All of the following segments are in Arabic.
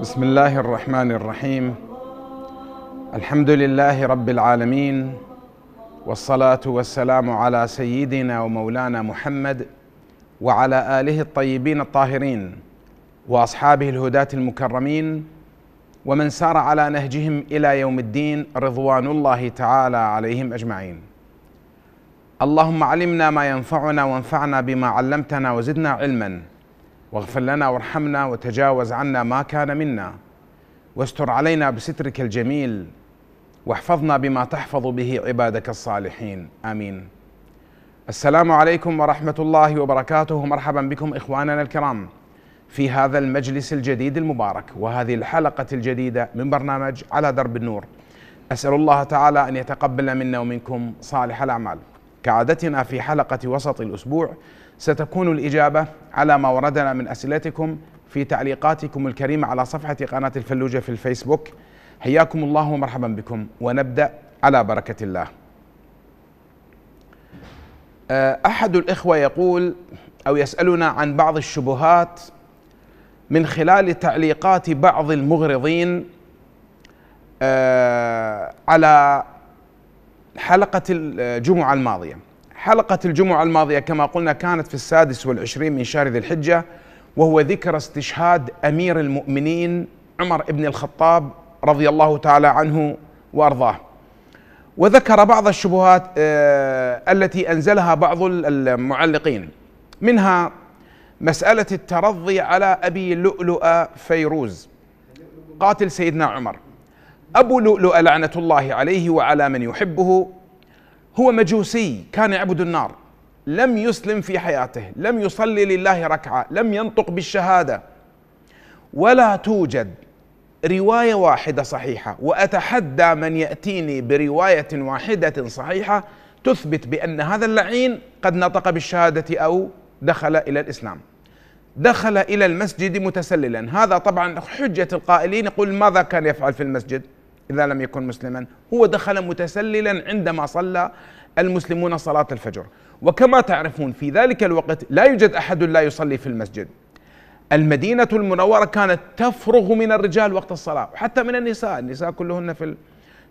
بسم الله الرحمن الرحيم الحمد لله رب العالمين والصلاه والسلام على سيدنا ومولانا محمد وعلى اله الطيبين الطاهرين واصحابه الهداه المكرمين ومن سار على نهجهم الى يوم الدين رضوان الله تعالى عليهم اجمعين اللهم علمنا ما ينفعنا وانفعنا بما علمتنا وزدنا علما واغفر لنا وارحمنا وتجاوز عنا ما كان منا واستر علينا بسترك الجميل واحفظنا بما تحفظ به عبادك الصالحين امين السلام عليكم ورحمه الله وبركاته مرحبا بكم اخواننا الكرام في هذا المجلس الجديد المبارك وهذه الحلقه الجديده من برنامج على درب النور اسال الله تعالى ان يتقبل منا ومنكم صالح الاعمال كعادتنا في حلقه وسط الاسبوع ستكون الإجابة على ما وردنا من أسئلتكم في تعليقاتكم الكريمة على صفحة قناة الفلوجة في الفيسبوك حياكم الله ومرحبا بكم ونبدأ على بركة الله آه، أحد الإخوة يقول أو يسألنا عن بعض الشبهات من خلال تعليقات بعض المغرضين آه، على حلقة آه، الجمعة الماضية حلقة الجمعة الماضية كما قلنا كانت في السادس والعشرين من شهر ذي الحجة وهو ذكر استشهاد أمير المؤمنين عمر بن الخطاب رضي الله تعالى عنه وأرضاه وذكر بعض الشبهات آه، التي أنزلها بعض المعلقين منها مسألة الترضي على أبي لؤلؤ فيروز قاتل سيدنا عمر أبو لؤلؤ لعنة الله عليه وعلى من يحبه هو مجوسي كان يعبد النار لم يسلم في حياته لم يصلي لله ركعه لم ينطق بالشهاده ولا توجد روايه واحده صحيحه واتحدى من ياتيني بروايه واحده صحيحه تثبت بان هذا اللعين قد نطق بالشهاده او دخل الى الاسلام دخل الى المسجد متسللا هذا طبعا حجه القائلين يقول ماذا كان يفعل في المسجد اذا لم يكن مسلما هو دخل متسللا عندما صلى المسلمون صلاة الفجر وكما تعرفون في ذلك الوقت لا يوجد أحد لا يصلي في المسجد المدينة المنورة كانت تفرغ من الرجال وقت الصلاة وحتى من النساء النساء كلهن في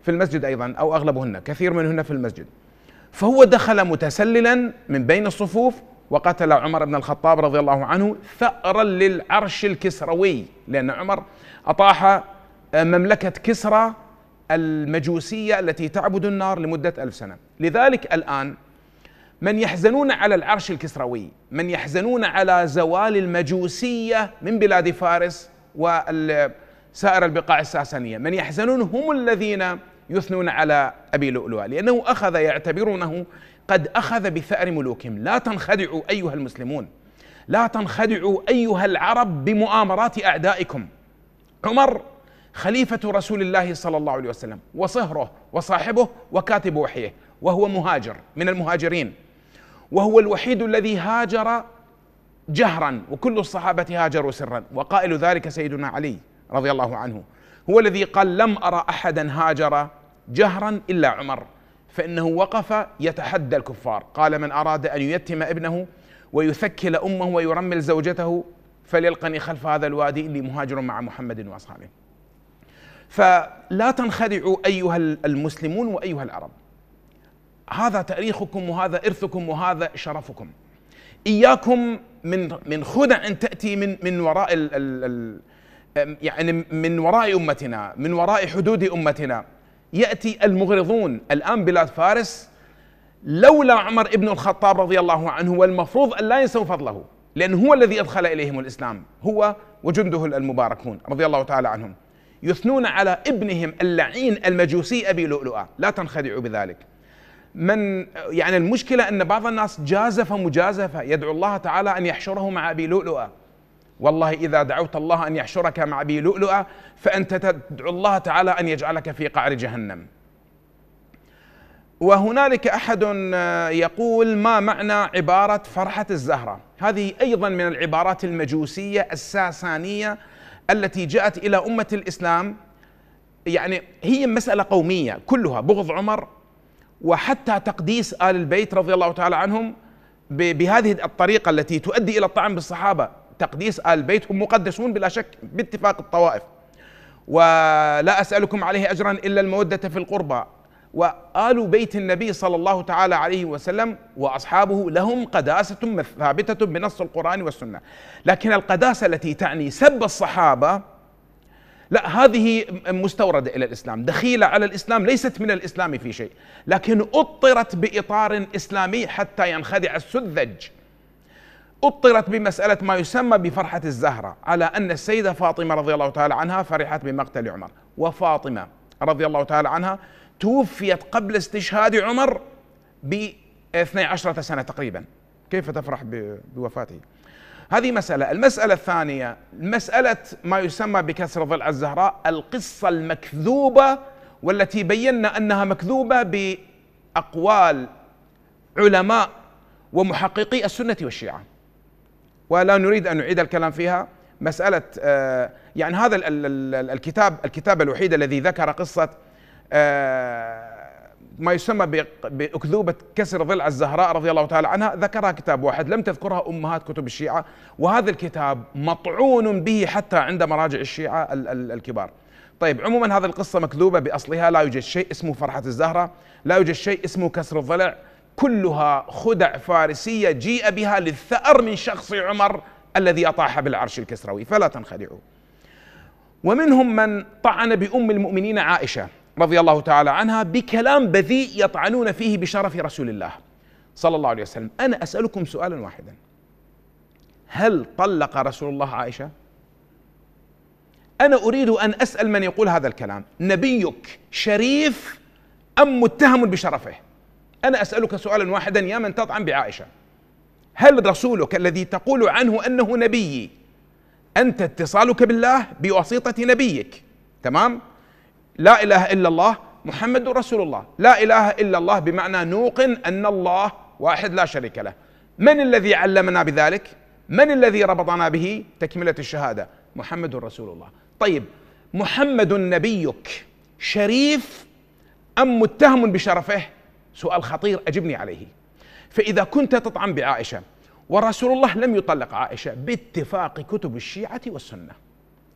في المسجد أيضا أو أغلبهن كثير منهن في المسجد فهو دخل متسللا من بين الصفوف وقتل عمر بن الخطاب رضي الله عنه ثأرا للعرش الكسروي لأن عمر أطاح آه، مملكة كسرى المجوسية التي تعبد النار لمدة ألف سنة لذلك الآن من يحزنون على العرش الكسروي من يحزنون على زوال المجوسية من بلاد فارس وسائر البقاع الساسانية من يحزنون هم الذين يثنون على أبي لؤلؤة لأنه أخذ يعتبرونه قد أخذ بثأر ملوكهم لا تنخدعوا أيها المسلمون لا تنخدعوا أيها العرب بمؤامرات أعدائكم عمر خليفة رسول الله صلى الله عليه وسلم وصهره وصاحبه وكاتب وحيه وهو مهاجر من المهاجرين وهو الوحيد الذي هاجر جهرا وكل الصحابة هاجروا سرا وقائل ذلك سيدنا علي رضي الله عنه هو الذي قال لم أرى أحدا هاجر جهرا إلا عمر فإنه وقف يتحدى الكفار قال من أراد أن ييتم ابنه ويثكل أمه ويرمل زوجته فليلقني خلف هذا الوادي إني مهاجر مع محمد وأصحابه فلا تنخدعوا أيها المسلمون وأيها العرب هذا تاريخكم وهذا ارثكم وهذا شرفكم اياكم من من خدع ان تاتي من من وراء ال ال ال يعني من وراء امتنا من وراء حدود امتنا ياتي المغرضون الان بلاد فارس لولا عمر ابن الخطاب رضي الله عنه والمفروض ان لا ينسوا فضله لان هو الذي ادخل اليهم الاسلام هو وجنده المباركون رضي الله تعالى عنهم يثنون على ابنهم اللعين المجوسي ابي لؤلؤه لا تنخدعوا بذلك من يعني المشكلة أن بعض الناس جازف مجازفة يدعو الله تعالى أن يحشره مع أبي لؤلؤة والله إذا دعوت الله أن يحشرك مع أبي لؤلؤة فأنت تدعو الله تعالى أن يجعلك في قعر جهنم وهنالك أحد آه، يقول ما معنى عبارة فرحة الزهرة هذه أيضا من العبارات المجوسية الساسانية التي جاءت إلى أمة الإسلام يعني هي مسألة قومية كلها بغض عمر وحتى تقديس آل البيت رضي الله تعالى عنهم بهذه الطريقة التي تؤدي إلى الطعن بالصحابة تقديس آل البيت هم مقدسون بلا شك باتفاق الطوائف ولا أسألكم عليه أجرا إلا المودة في القربى وآل بيت النبي صلى الله تعالى عليه وسلم وأصحابه لهم قداسة ثابتة بنص القرآن والسنة لكن القداسة التي تعني سب الصحابة لا هذه مستوردة إلى الإسلام دخيلة على الإسلام ليست من الإسلام في شيء لكن أطرت بإطار إسلامي حتى ينخدع السذج أطرت بمسألة ما يسمى بفرحة الزهرة على أن السيدة فاطمة رضي الله تعالى عنها فرحت بمقتل عمر وفاطمة رضي الله تعالى عنها توفيت قبل استشهاد عمر ب 12 سنة تقريبا كيف تفرح بوفاته هذه مسألة المسألة الثانية مسألة ما يسمى بكسر ضلع الزهراء القصة المكذوبة والتي بينا أنها مكذوبة بأقوال علماء ومحققي السنة والشيعة ولا نريد أن نعيد الكلام فيها مسألة آه، يعني هذا الكتاب الكتاب الوحيد الذي ذكر قصة آه، ما يسمى بأكذوبة كسر ضلع الزهراء رضي الله تعالى عنها ذكرها كتاب واحد لم تذكرها أمهات كتب الشيعة وهذا الكتاب مطعون به حتى عند مراجع الشيعة الكبار طيب عموما هذه القصة مكذوبة بأصلها لا يوجد شيء اسمه فرحة الزهرة لا يوجد شيء اسمه كسر الضلع كلها خدع فارسية جيء بها للثأر من شخص عمر الذي أطاح بالعرش الكسروي فلا تنخدعوا ومنهم من طعن بأم المؤمنين عائشة رضي الله تعالى عنها بكلام بذيء يطعنون فيه بشرف رسول الله صلى الله عليه وسلم انا اسالكم سؤالا واحدا هل طلق رسول الله عائشه انا اريد ان اسال من يقول هذا الكلام نبيك شريف ام متهم بشرفه انا اسالك سؤالا واحدا يا من تطعن بعائشه هل رسولك الذي تقول عنه انه نبي انت اتصالك بالله بواسطه نبيك تمام لا اله الا الله محمد رسول الله لا اله الا الله بمعنى نوقن ان الله واحد لا شريك له من الذي علمنا بذلك من الذي ربطنا به تكمله الشهاده محمد رسول الله طيب محمد نبيك شريف ام متهم بشرفه سؤال خطير اجبني عليه فاذا كنت تطعن بعائشه ورسول الله لم يطلق عائشه باتفاق كتب الشيعه والسنه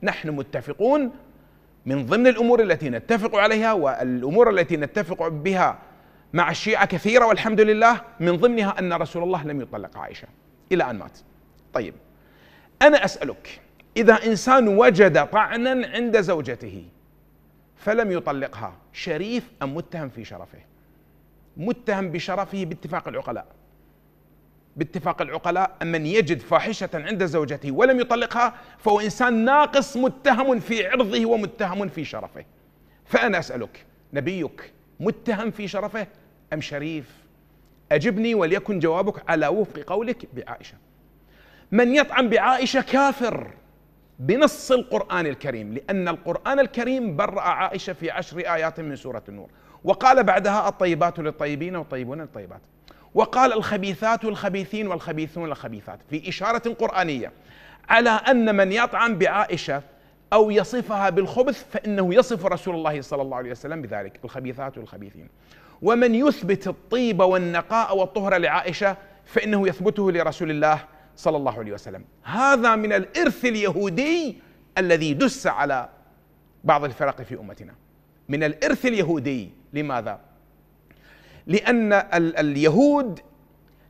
نحن متفقون من ضمن الامور التي نتفق عليها والامور التي نتفق بها مع الشيعه كثيره والحمد لله من ضمنها ان رسول الله لم يطلق عائشه الى ان مات. طيب انا اسالك اذا انسان وجد طعنا عند زوجته فلم يطلقها شريف ام متهم في شرفه؟ متهم بشرفه باتفاق العقلاء باتفاق العقلاء من يجد فاحشة عند زوجته ولم يطلقها فهو إنسان ناقص متهم في عرضه ومتهم في شرفه فأنا أسألك نبيك متهم في شرفه أم شريف أجبني وليكن جوابك على وفق قولك بعائشة من يطعن بعائشة كافر بنص القرآن الكريم لأن القرآن الكريم برأ عائشة في عشر آيات من سورة النور وقال بعدها الطيبات للطيبين والطيبون للطيبات وقال الخبيثات الخبيثين والخبيثون الخبيثات في إشارة قرآنية على أن من يطعن بعائشة أو يصفها بالخبث فإنه يصف رسول الله صلى الله عليه وسلم بذلك بالخبيثات والخبيثين ومن يثبت الطيب والنقاء والطهر لعائشة فإنه يثبته لرسول الله صلى الله عليه وسلم هذا من الإرث اليهودي الذي دس على بعض الفرق في أمتنا من الإرث اليهودي لماذا؟ لأن اليهود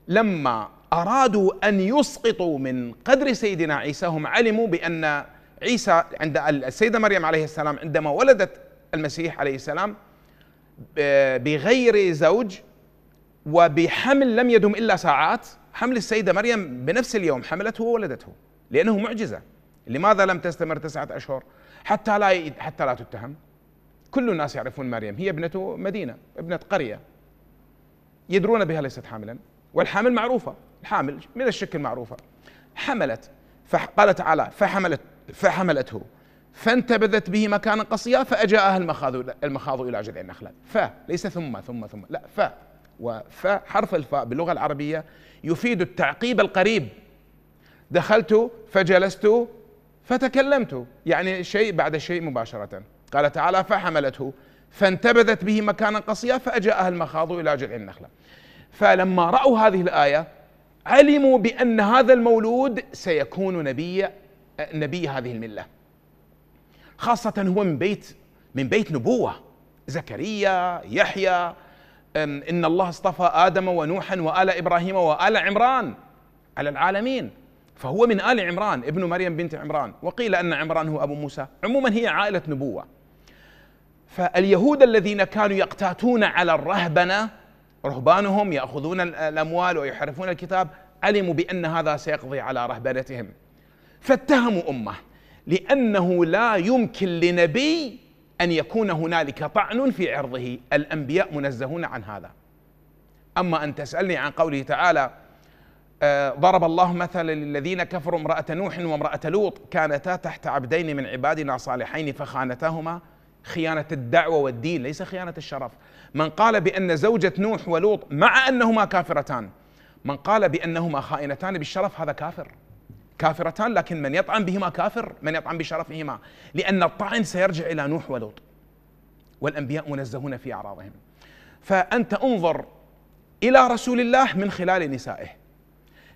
لما أرادوا أن يسقطوا من قدر سيدنا عيسى هم علموا بأن عيسى عند السيدة مريم عليه السلام عندما ولدت المسيح عليه السلام بغير زوج وبحمل لم يدم إلا ساعات حمل السيدة مريم بنفس اليوم حملته وولدته لأنه معجزة لماذا لم تستمر تسعة أشهر حتى لا حتى لا تتهم كل الناس يعرفون مريم هي ابنة مدينة ابنة قرية يدرون بها ليست حاملا والحامل معروفة الحامل من الشك المعروفة حملت فقال تعالى فحملت فحملته فانتبذت به مكانا قصيا فأجاءها المخاض المخاض إلى جذع النخلة ف ليس ثم ثم ثم لا ف وف حرف الفاء باللغة العربية يفيد التعقيب القريب دخلت فجلست فتكلمت يعني شيء بعد شيء مباشرة قال تعالى فحملته فانتبذت به مكانا قصيا فأجاءها المخاض إلى جذع النخلة فلما رأوا هذه الآية علموا بأن هذا المولود سيكون نبي نبي هذه الملة خاصة هو من بيت من بيت نبوة زكريا يحيى إن الله اصطفى آدم ونوحا وآل إبراهيم وآل عمران على العالمين فهو من آل عمران ابن مريم بنت عمران وقيل أن عمران هو أبو موسى عموما هي عائلة نبوة فاليهود الذين كانوا يقتاتون على الرهبنه رهبانهم ياخذون الاموال ويحرفون الكتاب علموا بان هذا سيقضي على رهبنتهم فاتهموا امه لانه لا يمكن لنبي ان يكون هنالك طعن في عرضه الانبياء منزهون عن هذا اما ان تسالني عن قوله تعالى آه، ضرب الله مثلا للذين كفروا امراه نوح وامراه لوط كانتا تحت عبدين من عبادنا صالحين فخانتاهما خيانة الدعوة والدين ليس خيانة الشرف من قال بأن زوجة نوح ولوط مع أنهما كافرتان من قال بأنهما خائنتان بالشرف هذا كافر كافرتان لكن من يطعن بهما كافر من يطعن بشرفهما لأن الطعن سيرجع إلى نوح ولوط والأنبياء منزهون في أعراضهم فأنت انظر إلى رسول الله من خلال نسائه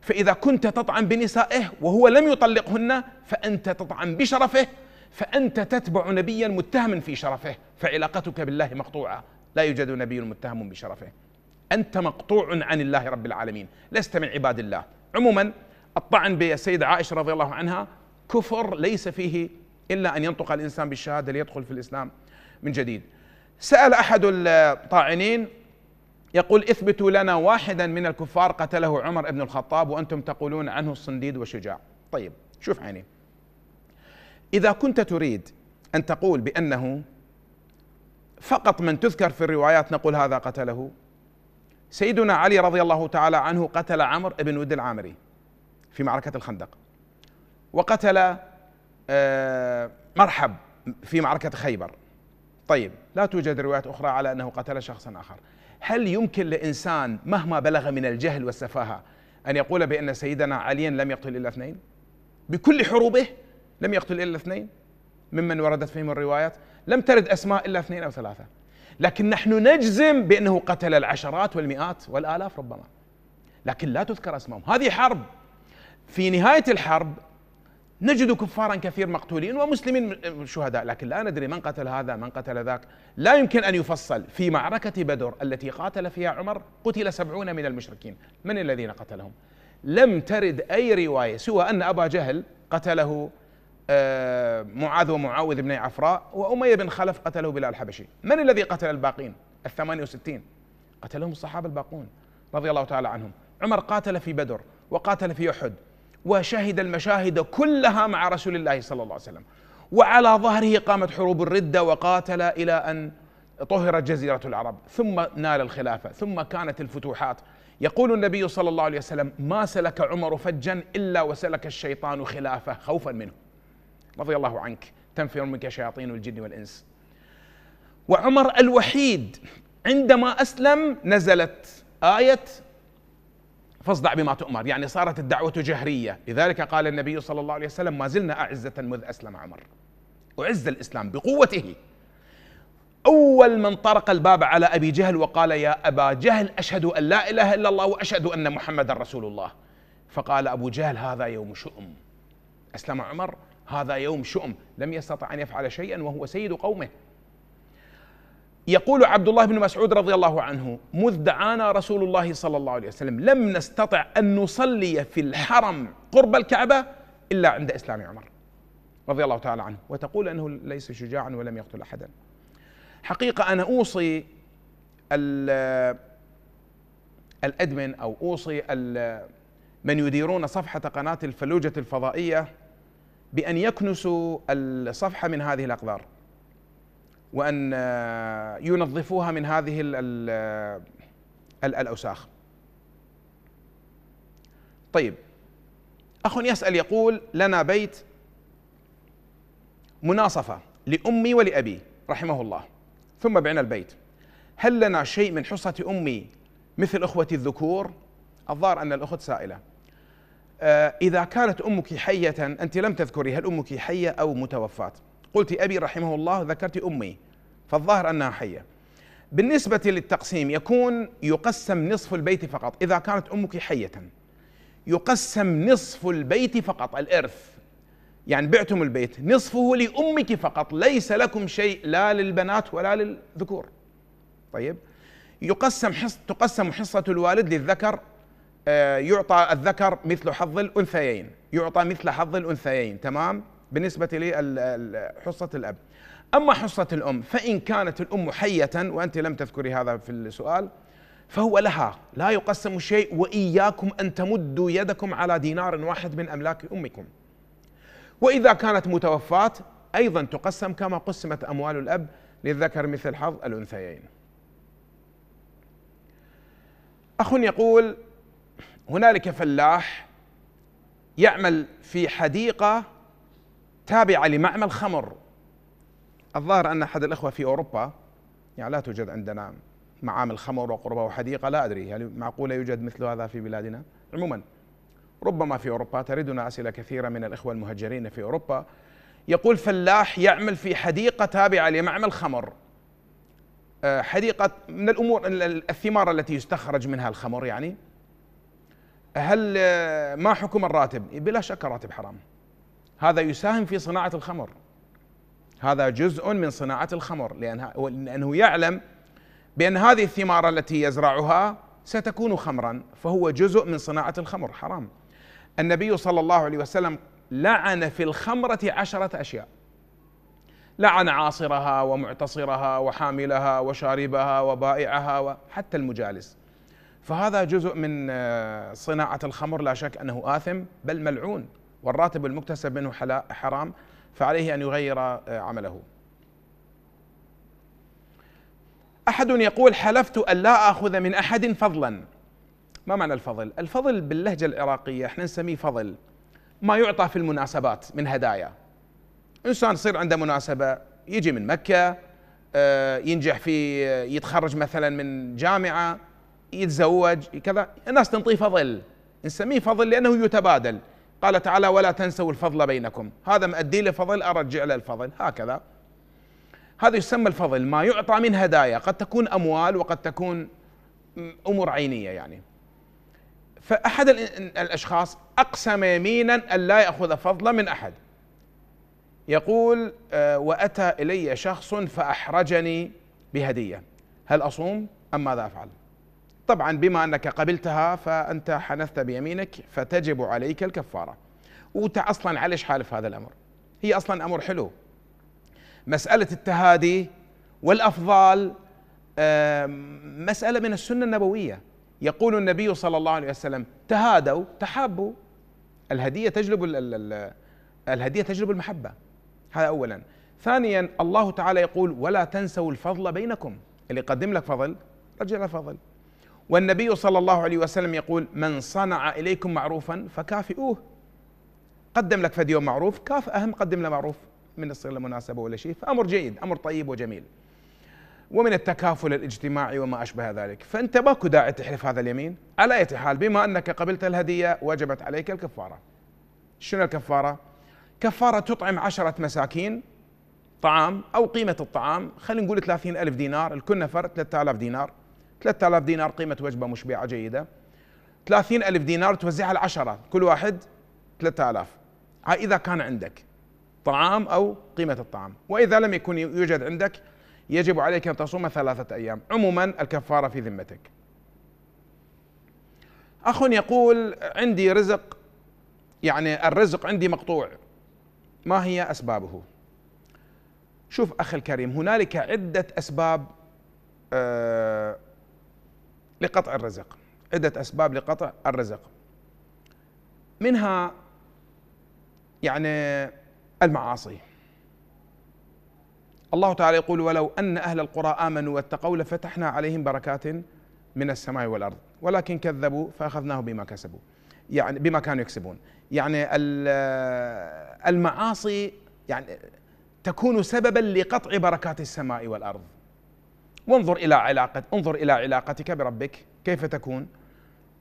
فإذا كنت تطعن بنسائه وهو لم يطلقهن فأنت تطعن بشرفه فأنت تتبع نبيا متهما في شرفه فعلاقتك بالله مقطوعة لا يوجد نبي متهم بشرفه أنت مقطوع عن الله رب العالمين لست من عباد الله عموما الطعن بالسيدة عائشة رضي الله عنها كفر ليس فيه إلا أن ينطق الإنسان بالشهادة ليدخل في الإسلام من جديد سأل أحد الطاعنين يقول اثبتوا لنا واحدا من الكفار قتله عمر بن الخطاب وأنتم تقولون عنه الصنديد وشجاع طيب شوف عيني اذا كنت تريد ان تقول بانه فقط من تذكر في الروايات نقول هذا قتله سيدنا علي رضي الله تعالى عنه قتل عمرو بن ود العامري في معركه الخندق وقتل آه، مرحب في معركه خيبر طيب لا توجد روايات اخرى على انه قتل شخصا اخر هل يمكن لانسان مهما بلغ من الجهل والسفاهه ان يقول بان سيدنا عليا لم يقتل الا اثنين بكل حروبه لم يقتل إلا اثنين ممن وردت فيهم الروايات لم ترد أسماء إلا اثنين أو ثلاثة لكن نحن نجزم بأنه قتل العشرات والمئات والآلاف ربما لكن لا تذكر أسمائهم هذه حرب في نهاية الحرب نجد كفارا كثير مقتولين ومسلمين شهداء لكن لا ندري من قتل هذا من قتل ذاك لا يمكن أن يفصل في معركة بدر التي قاتل فيها عمر قتل سبعون من المشركين من الذين قتلهم لم ترد أي رواية سوى أن أبا جهل قتله آه، معاذ ومعاوذ بن عفراء وأمية بن خلف قتله بلال الحبشي من الذي قتل الباقين الثمانية وستين قتلهم الصحابة الباقون رضي الله تعالى عنهم عمر قاتل في بدر وقاتل في أحد وشهد المشاهد كلها مع رسول الله صلى الله عليه وسلم وعلى ظهره قامت حروب الردة وقاتل إلى أن طهرت جزيرة العرب ثم نال الخلافة ثم كانت الفتوحات يقول النبي صلى الله عليه وسلم ما سلك عمر فجا إلا وسلك الشيطان خلافه خوفا منه رضي الله عنك تنفر منك شياطين الجن والإنس وعمر الوحيد عندما أسلم نزلت آية فاصدع بما تؤمر يعني صارت الدعوة جهرية لذلك قال النبي صلى الله عليه وسلم ما زلنا أعزة مذ أسلم عمر أعز الإسلام بقوته أول من طرق الباب على أبي جهل وقال يا أبا جهل أشهد أن لا إله إلا الله وأشهد أن محمدا رسول الله فقال أبو جهل هذا يوم شؤم أسلم عمر هذا يوم شؤم لم يستطع ان يفعل شيئا وهو سيد قومه يقول عبد الله بن مسعود رضي الله عنه مذ دعانا رسول الله صلى الله عليه وسلم لم نستطع ان نصلي في الحرم قرب الكعبه الا عند اسلام عمر رضي الله تعالى عنه وتقول انه ليس شجاعا ولم يقتل احدا حقيقه انا اوصي الادمن او اوصي من يديرون صفحه قناه الفلوجه الفضائيه بأن يكنسوا الصفحة من هذه الأقدار وأن آه، ينظفوها من هذه ال آه، ال الأوساخ طيب أخ يسأل يقول لنا بيت مناصفة لأمي ولأبي رحمه الله ثم بعنا البيت هل لنا شيء من حصة أمي مثل أخوتي الذكور الظاهر أن الأخت سائلة آه، إذا كانت أمك حية أنت لم تذكري هل أمك حية أو متوفاة قلت أبي رحمه الله ذكرت أمي فالظاهر أنها حية بالنسبة للتقسيم يكون يقسم نصف البيت فقط إذا كانت أمك حية يقسم نصف البيت فقط الإرث يعني بعتم البيت نصفه لأمك فقط ليس لكم شيء لا للبنات ولا للذكور طيب يقسم حص تقسم حصة الوالد للذكر آه، يعطى الذكر مثل حظ الانثيين يعطى مثل حظ الانثيين تمام بالنسبه لحصه الاب اما حصه الام فان كانت الام حيه وانت لم تذكري هذا في السؤال فهو لها لا يقسم شيء واياكم ان تمدوا يدكم على دينار واحد من املاك امكم واذا كانت متوفاه ايضا تقسم كما قسمت اموال الاب للذكر مثل حظ الانثيين اخ يقول هنالك فلاح يعمل في حديقه تابعه لمعمل خمر الظاهر ان احد الاخوه في اوروبا يعني لا توجد عندنا معامل خمر وقربة وحديقة لا أدري هل معقولة يوجد مثل هذا في بلادنا عموما ربما في أوروبا تردنا أسئلة كثيرة من الإخوة المهجرين في أوروبا يقول فلاح يعمل في حديقة تابعة لمعمل خمر آه، حديقة من الأمور الثمار التي يستخرج منها الخمر يعني هل آه، ما حكم الراتب؟ بلا شك الراتب حرام. هذا يساهم في صناعة الخمر. هذا جزء من صناعة الخمر لأنه يعلم بأن هذه الثمارة التي يزرعها ستكون خمرا فهو جزء من صناعة الخمر حرام. النبي صلى الله عليه وسلم لعن في الخمرة عشرة أشياء. لعن عاصرها ومعتصرها وحاملها وشاربها وبائعها وحتى المجالس. فهذا جزء من آه، صناعة الخمر لا شك أنه آثم بل ملعون والراتب المكتسب منه حرام فعليه أن يغير آه، عمله أحد يقول حلفت أن لا أخذ من أحد فضلا ما معنى الفضل؟ الفضل باللهجة العراقية احنا نسميه فضل ما يعطى في المناسبات من هدايا إنسان يصير عنده مناسبة يجي من مكة آه، ينجح في يتخرج مثلا من جامعة يتزوج كذا الناس تنطيه فضل نسميه فضل لأنه يتبادل قال تعالى ولا تنسوا الفضل بينكم هذا مأدي له فضل أرجع له الفضل هكذا هذا يسمى الفضل ما يعطى من هدايا قد تكون أموال وقد تكون أمور عينية يعني فأحد الأشخاص أقسم يمينا أن لا يأخذ فضلا من أحد يقول آه، وأتى إلي شخص فأحرجني بهدية هل أصوم أم ماذا أفعل؟ طبعا بما أنك قبلتها فأنت حنثت بيمينك فتجب عليك الكفارة وأنت أصلا ايش حالف هذا الأمر هي أصلا أمر حلو مسألة التهادي والأفضال مسألة من السنة النبوية يقول النبي صلى الله عليه وسلم تهادوا تحابوا الهدية تجلب الهدية تجلب المحبة هذا أولا ثانيا الله تعالى يقول ولا تنسوا الفضل بينكم اللي يقدم لك فضل رجع له فضل والنبي صلى الله عليه وسلم يقول من صنع إليكم معروفا فكافئوه قدم لك فديو معروف كاف أهم قدم له معروف من الصيغة المناسبة ولا شيء فأمر جيد أمر طيب وجميل ومن التكافل الاجتماعي وما أشبه ذلك فأنت ماكو داعي تحلف هذا اليمين على أي حال بما أنك قبلت الهدية وجبت عليك الكفارة شنو الكفارة؟ كفارة تطعم عشرة مساكين طعام أو قيمة الطعام خلينا نقول ثلاثين ألف دينار الكل نفر 3000 دينار 3000 دينار قيمة وجبة مشبعة جيدة 30 ألف دينار توزعها على العشرة كل واحد 3000 هاي إذا كان عندك طعام أو قيمة الطعام وإذا لم يكن يوجد عندك يجب عليك أن تصوم ثلاثة أيام عموما الكفارة في ذمتك أخ يقول عندي رزق يعني الرزق عندي مقطوع ما هي أسبابه شوف أخي الكريم هنالك عدة أسباب آه، لقطع الرزق عدة أسباب لقطع الرزق منها يعني المعاصي الله تعالى يقول ولو أن أهل القرى آمنوا واتقوا لفتحنا عليهم بركات من السماء والأرض ولكن كذبوا فأخذناهم بما كسبوا يعني بما كانوا يكسبون يعني المعاصي يعني تكون سببا لقطع بركات السماء والأرض وانظر إلى علاقة انظر إلى علاقتك بربك كيف تكون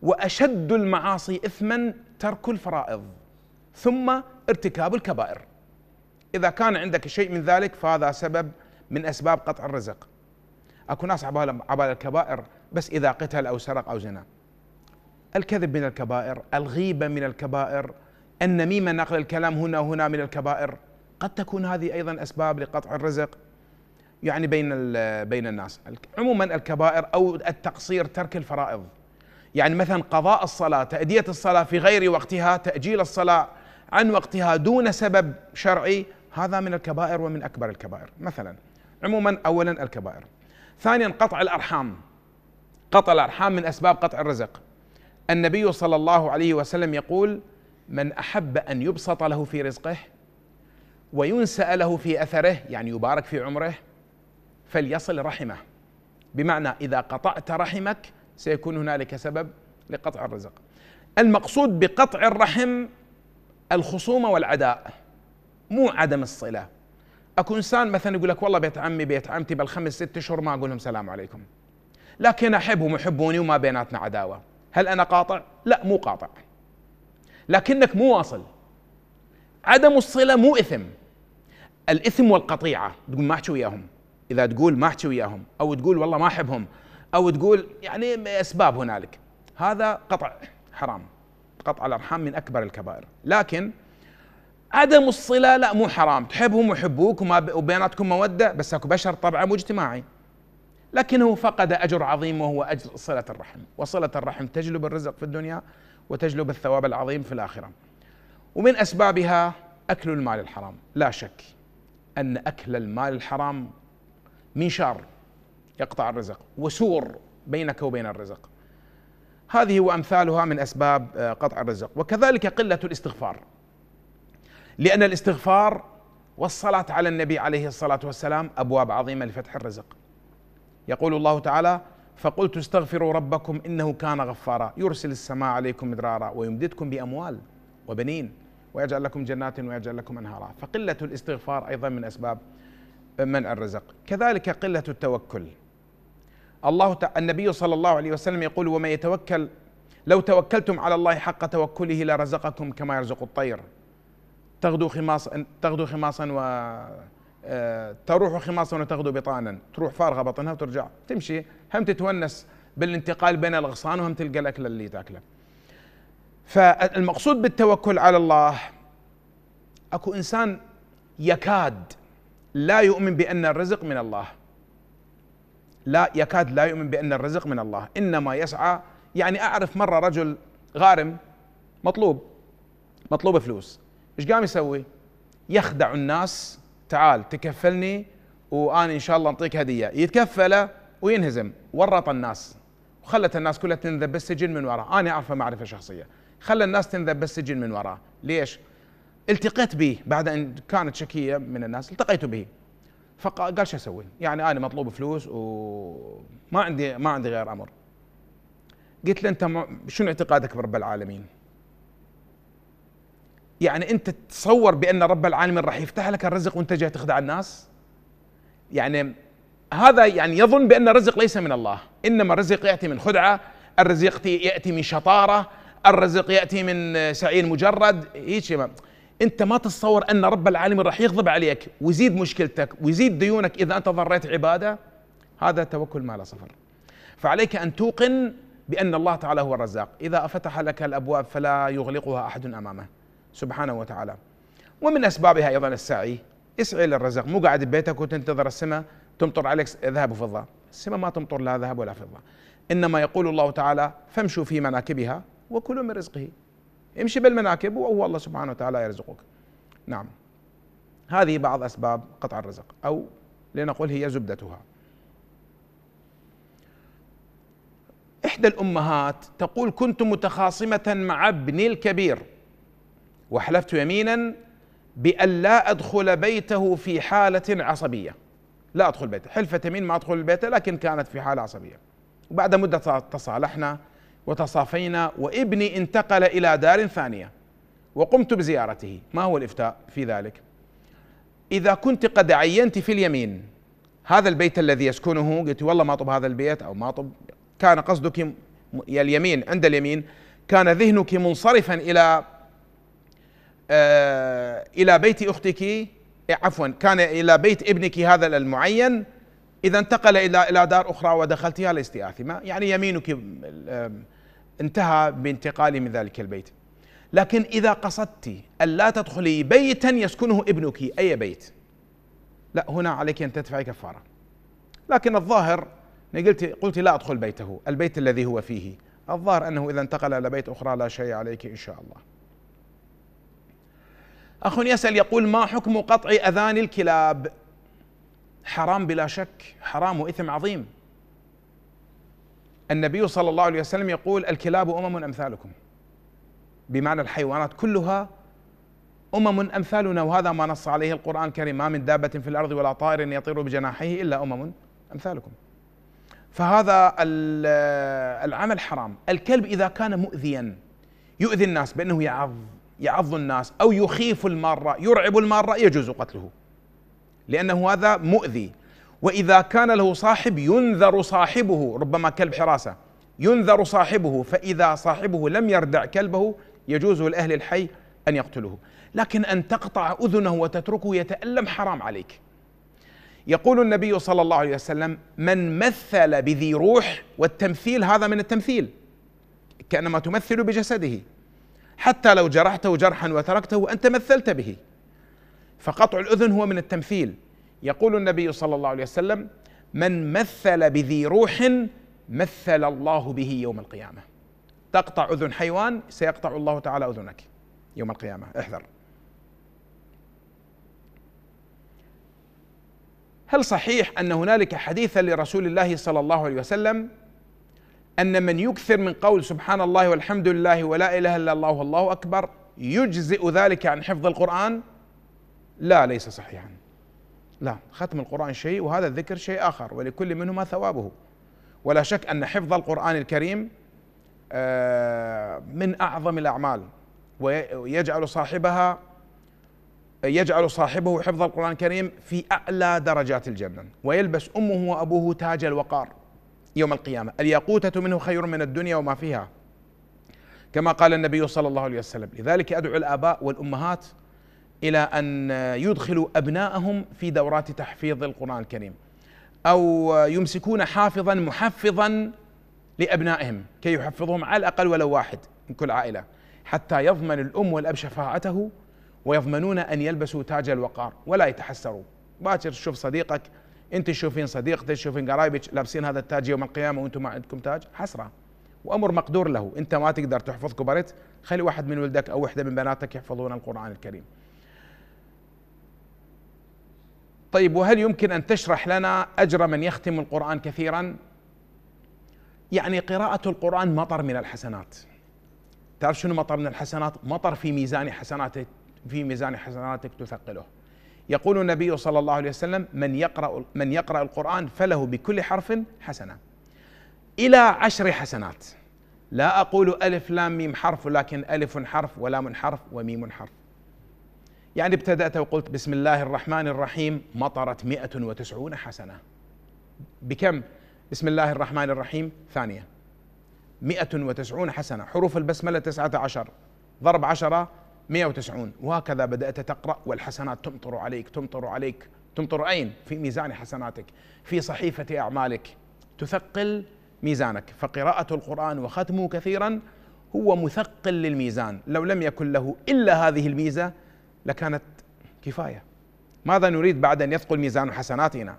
وأشد المعاصي إثما ترك الفرائض ثم ارتكاب الكبائر إذا كان عندك شيء من ذلك فهذا سبب من أسباب قطع الرزق اكو ناس عبال عبال الكبائر بس اذا قتل او سرق او زنا. الكذب من الكبائر، الغيبه من الكبائر، النميمه نقل الكلام هنا وهنا من الكبائر، قد تكون هذه ايضا اسباب لقطع الرزق يعني بين بين الناس عموما الكبائر او التقصير ترك الفرائض يعني مثلا قضاء الصلاه تاديه الصلاه في غير وقتها تاجيل الصلاه عن وقتها دون سبب شرعي هذا من الكبائر ومن اكبر الكبائر مثلا عموما اولا الكبائر ثانيا قطع الارحام قطع الارحام من اسباب قطع الرزق النبي صلى الله عليه وسلم يقول من احب ان يبسط له في رزقه وينسأ له في اثره يعني يبارك في عمره فليصل رحمه بمعنى اذا قطعت رحمك سيكون هنالك سبب لقطع الرزق المقصود بقطع الرحم الخصومه والعداء مو عدم الصله اكو انسان مثلا يقول لك والله بيت عمي بيت عمتي بالخمس ست اشهر ما اقول لهم سلام عليكم لكن احبهم يحبوني وما بيناتنا عداوه هل انا قاطع لا مو قاطع لكنك مو واصل عدم الصله مو اثم الاثم والقطيعه تقول ما احكي وياهم اذا تقول ما احكي وياهم او تقول والله ما احبهم او تقول يعني اسباب هنالك هذا قطع حرام قطع الارحام من اكبر الكبائر لكن عدم الصله لا مو حرام تحبهم ويحبوك وبيناتكم موده بس اكو بشر طبعا مو اجتماعي لكنه فقد اجر عظيم وهو اجر صله الرحم وصله الرحم تجلب الرزق في الدنيا وتجلب الثواب العظيم في الاخره ومن اسبابها اكل المال الحرام لا شك ان اكل المال الحرام منشار يقطع الرزق وسور بينك وبين الرزق هذه وامثالها من اسباب آه، قطع الرزق وكذلك قله الاستغفار لان الاستغفار والصلاه على النبي عليه الصلاه والسلام ابواب عظيمه لفتح الرزق يقول الله تعالى فقلت استغفروا ربكم انه كان غفارا يرسل السماء عليكم مدرارا ويمددكم باموال وبنين ويجعل لكم جنات ويجعل لكم انهارا فقله الاستغفار ايضا من اسباب منع الرزق كذلك قلة التوكل الله ت... النبي صلى الله عليه وسلم يقول ومن يتوكل لو توكلتم على الله حق توكله لرزقكم كما يرزق الطير تغدو خماصا تغدو خماصا و آه، تروح خماصا وتغدو بطانا تروح فارغه بطنها وترجع تمشي هم تتونس بالانتقال بين الاغصان وهم تلقى الاكل اللي تاكله فالمقصود بالتوكل على الله اكو انسان يكاد لا يؤمن بأن الرزق من الله لا يكاد لا يؤمن بأن الرزق من الله إنما يسعى يعني أعرف مرة رجل غارم مطلوب مطلوب فلوس ايش قام يسوي يخدع الناس تعال تكفلني وانا ان شاء الله نعطيك هديه يتكفله وينهزم ورط الناس وخلت الناس كلها تنذب بالسجن من وراه انا اعرفه معرفه شخصيه خلى الناس تنذب بالسجن من وراه ليش التقيت به بعد ان كانت شكيه من الناس التقيت به فقال شو اسوي؟ يعني انا مطلوب فلوس وما عندي ما عندي غير امر. قلت له انت شنو اعتقادك برب العالمين؟ يعني انت تتصور بان رب العالمين راح يفتح لك الرزق وانت جاي تخدع الناس؟ يعني هذا يعني يظن بان الرزق ليس من الله، انما الرزق ياتي من خدعه، الرزق ياتي من شطاره، الرزق ياتي من سعي مجرد هيك انت ما تتصور ان رب العالمين راح يغضب عليك ويزيد مشكلتك ويزيد ديونك اذا انت ضريت عباده هذا توكل ما لا صفر فعليك ان توقن بان الله تعالى هو الرزاق اذا فتح لك الابواب فلا يغلقها احد امامه سبحانه وتعالى ومن اسبابها ايضا السعي اسعي للرزق مو قاعد ببيتك وتنتظر السماء تمطر عليك ذهب وفضه السماء ما تمطر لا ذهب ولا فضه انما يقول الله تعالى فامشوا في مناكبها وكلوا من رزقه امشي بالمناكب وهو الله سبحانه وتعالى يرزقك نعم هذه بعض أسباب قطع الرزق أو لنقول هي زبدتها إحدى الأمهات تقول كنت متخاصمة مع ابني الكبير وحلفت يمينا بأن لا أدخل بيته في حالة عصبية لا أدخل بيته حلفت يمين ما أدخل البيت لكن كانت في حالة عصبية وبعد مدة تصالحنا وتصافينا وابني انتقل الى دار ثانيه وقمت بزيارته ما هو الافتاء في ذلك اذا كنت قد عينت في اليمين هذا البيت الذي يسكنه قلت والله ما طب هذا البيت او ما طب كان قصدك يا اليمين عند اليمين كان ذهنك منصرفا الى آه الى بيت اختك إيه، عفوا كان الى بيت ابنك هذا المعين اذا انتقل الى الى دار اخرى ودخلتها لاستئاثه يعني يمينك انتهى بانتقالي من ذلك البيت لكن إذا قصدت ألا تدخلي بيتا يسكنه ابنك أي بيت لا هنا عليك أن تدفعي كفارة لكن الظاهر قلت قلت لا أدخل بيته البيت الذي هو فيه الظاهر أنه إذا انتقل إلى بيت أخرى لا شيء عليك إن شاء الله أخ يسأل يقول ما حكم قطع أذان الكلاب حرام بلا شك حرام وإثم عظيم النبي صلى الله عليه وسلم يقول الكلاب أمم أمثالكم بمعنى الحيوانات كلها أمم أمثالنا وهذا ما نص عليه القرآن الكريم ما من دابة في الأرض ولا طائر يطير بجناحيه إلا أمم أمثالكم فهذا العمل حرام الكلب إذا كان مؤذيا يؤذي الناس بأنه يعض يعض الناس أو يخيف المارة يرعب المارة يجوز قتله لأنه هذا مؤذي واذا كان له صاحب ينذر صاحبه ربما كلب حراسه ينذر صاحبه فاذا صاحبه لم يردع كلبه يجوز لاهل الحي ان يقتله لكن ان تقطع اذنه وتتركه يتالم حرام عليك يقول النبي صلى الله عليه وسلم من مثل بذي روح والتمثيل هذا من التمثيل كانما تمثل بجسده حتى لو جرحته جرحا وتركته انت مثلت به فقطع الاذن هو من التمثيل يقول النبي صلى الله عليه وسلم من مثل بذي روح مثل الله به يوم القيامه تقطع اذن حيوان سيقطع الله تعالى اذنك يوم القيامه احذر هل صحيح ان هنالك حديثا لرسول الله صلى الله عليه وسلم ان من يكثر من قول سبحان الله والحمد لله ولا اله الا الله والله اكبر يجزئ ذلك عن حفظ القران لا ليس صحيحا لا ختم القرآن شيء وهذا الذكر شيء آخر ولكل منهما ثوابه ولا شك أن حفظ القرآن الكريم آه، من أعظم الأعمال ويجعل صاحبها يجعل صاحبه حفظ القرآن الكريم في أعلى درجات الجنة ويلبس أمه وأبوه تاج الوقار يوم القيامة الياقوتة منه خير من الدنيا وما فيها كما قال النبي صلى الله عليه وسلم لذلك أدعو الآباء والأمهات إلى أن يدخلوا أبنائهم في دورات تحفيظ القرآن الكريم أو يمسكون حافظا محفظا لأبنائهم كي يحفظهم على الأقل ولو واحد من كل عائلة حتى يضمن الأم والأب شفاعته ويضمنون أن يلبسوا تاج الوقار ولا يتحسروا باكر تشوف صديقك انت تشوفين صديقتك تشوفين قرايبك لابسين هذا التاج يوم القيامه وانتم ما عندكم تاج حسره وامر مقدور له انت ما تقدر تحفظ كبرت خلي واحد من ولدك او وحده من بناتك يحفظون القران الكريم طيب وهل يمكن ان تشرح لنا اجر من يختم القران كثيرا؟ يعني قراءه القران مطر من الحسنات. تعرف شنو مطر من الحسنات؟ مطر في ميزان حسناتك في ميزان حسناتك تثقله. يقول النبي صلى الله عليه وسلم من يقرأ من يقرأ القرآن فله بكل حرف حسنة إلى عشر حسنات لا أقول ألف لام ميم حرف لكن ألف حرف ولام حرف وميم حرف يعني ابتدأت وقلت بسم الله الرحمن الرحيم مطرت 190 حسنة بكم؟ بسم الله الرحمن الرحيم ثانية 190 حسنة حروف البسملة 19 ضرب 10 190 وهكذا بدأت تقرأ والحسنات تمطر عليك تمطر عليك تمطر أين؟ في ميزان حسناتك في صحيفة أعمالك تثقل ميزانك فقراءة القرآن وختمه كثيرا هو مثقل للميزان لو لم يكن له إلا هذه الميزة لكانت كفايه ماذا نريد بعد ان يثقل ميزان حسناتنا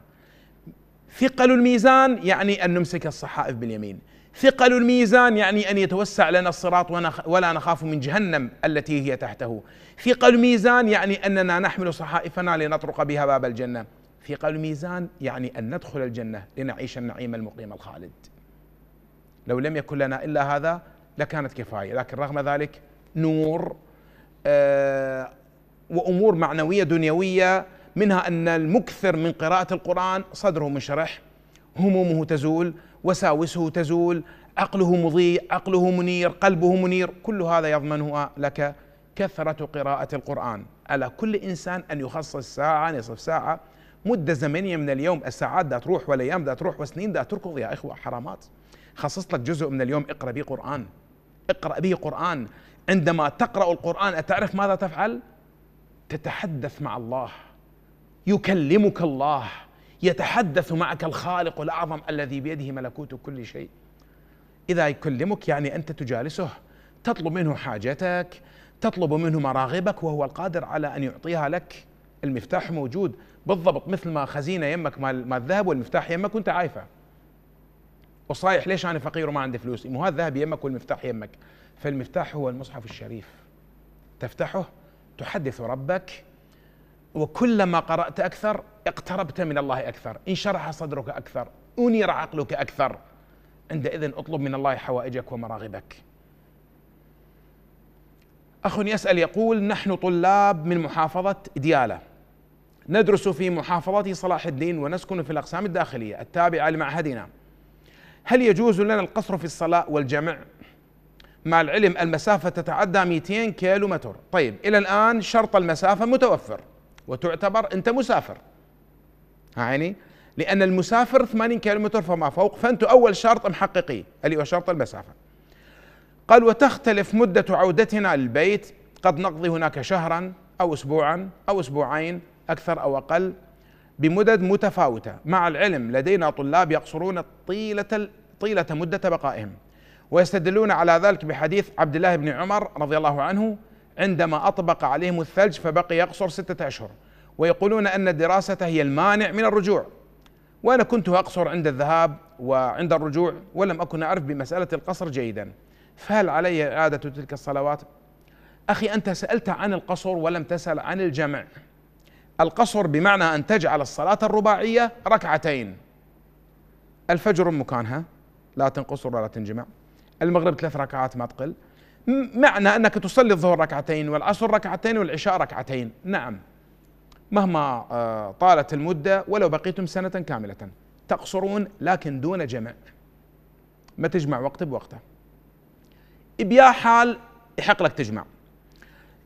ثقل الميزان يعني ان نمسك الصحائف باليمين ثقل الميزان يعني ان يتوسع لنا الصراط ولا نخاف من جهنم التي هي تحته ثقل الميزان يعني اننا نحمل صحائفنا لنطرق بها باب الجنه ثقل الميزان يعني ان ندخل الجنه لنعيش النعيم المقيم الخالد لو لم يكن لنا الا هذا لكانت كفايه لكن رغم ذلك نور آه وامور معنويه دنيويه منها ان المكثر من قراءه القران صدره منشرح همومه تزول وساوسه تزول عقله مضيء عقله منير قلبه منير كل هذا يضمنه لك كثره قراءه القران على كل انسان ان يخصص ساعه نصف ساعه مده زمنيه من اليوم الساعات ذات تروح والايام ذات تروح وسنين ذات تركض يا اخوه حرامات خصص لك جزء من اليوم اقرا به قران اقرا به قران عندما تقرا القران اتعرف ماذا تفعل تتحدث مع الله يكلمك الله يتحدث معك الخالق الاعظم الذي بيده ملكوت كل شيء اذا يكلمك يعني انت تجالسه تطلب منه حاجتك تطلب منه مراغبك وهو القادر على ان يعطيها لك المفتاح موجود بالضبط مثل ما خزينه يمك مال ما الذهب والمفتاح يمك وانت عايفه وصايح ليش انا فقير وما عندي فلوس مو هذا الذهب يمك والمفتاح يمك فالمفتاح هو المصحف الشريف تفتحه تحدث ربك وكلما قرأت أكثر اقتربت من الله أكثر انشرح صدرك أكثر أنير عقلك أكثر عندئذ اطلب من الله حوائجك ومراغبك أخ يسأل يقول نحن طلاب من محافظة دياله ندرس في محافظة صلاح الدين ونسكن في الأقسام الداخلية التابعة لمعهدنا هل يجوز لنا القصر في الصلاة والجمع مع العلم المسافة تتعدى 200 كيلو متر طيب إلى الآن شرط المسافة متوفر وتعتبر أنت مسافر يعني لأن المسافر 80 كيلو متر فما فوق فأنتم أول شرط محققيه اللي هو شرط المسافة قال وتختلف مدة عودتنا للبيت قد نقضي هناك شهرا أو أسبوعا أو أسبوعين أكثر أو أقل بمدد متفاوتة مع العلم لدينا طلاب يقصرون طيلة طيلة مدة بقائهم ويستدلون على ذلك بحديث عبد الله بن عمر رضي الله عنه عندما أطبق عليهم الثلج فبقي يقصر ستة أشهر ويقولون أن الدراسة هي المانع من الرجوع وأنا كنت أقصر عند الذهاب وعند الرجوع ولم أكن أعرف بمسألة القصر جيدا فهل علي إعادة تلك الصلوات؟ أخي أنت سألت عن القصر ولم تسأل عن الجمع القصر بمعنى أن تجعل الصلاة الرباعية ركعتين الفجر مكانها لا تنقصر ولا تنجمع المغرب ثلاث ركعات ما تقل معنى أنك تصلي الظهر ركعتين والعصر ركعتين والعشاء ركعتين نعم مهما آه، طالت المدة ولو بقيتم سنة كاملة تقصرون لكن دون جمع ما تجمع وقت بوقته بيا حال يحق لك تجمع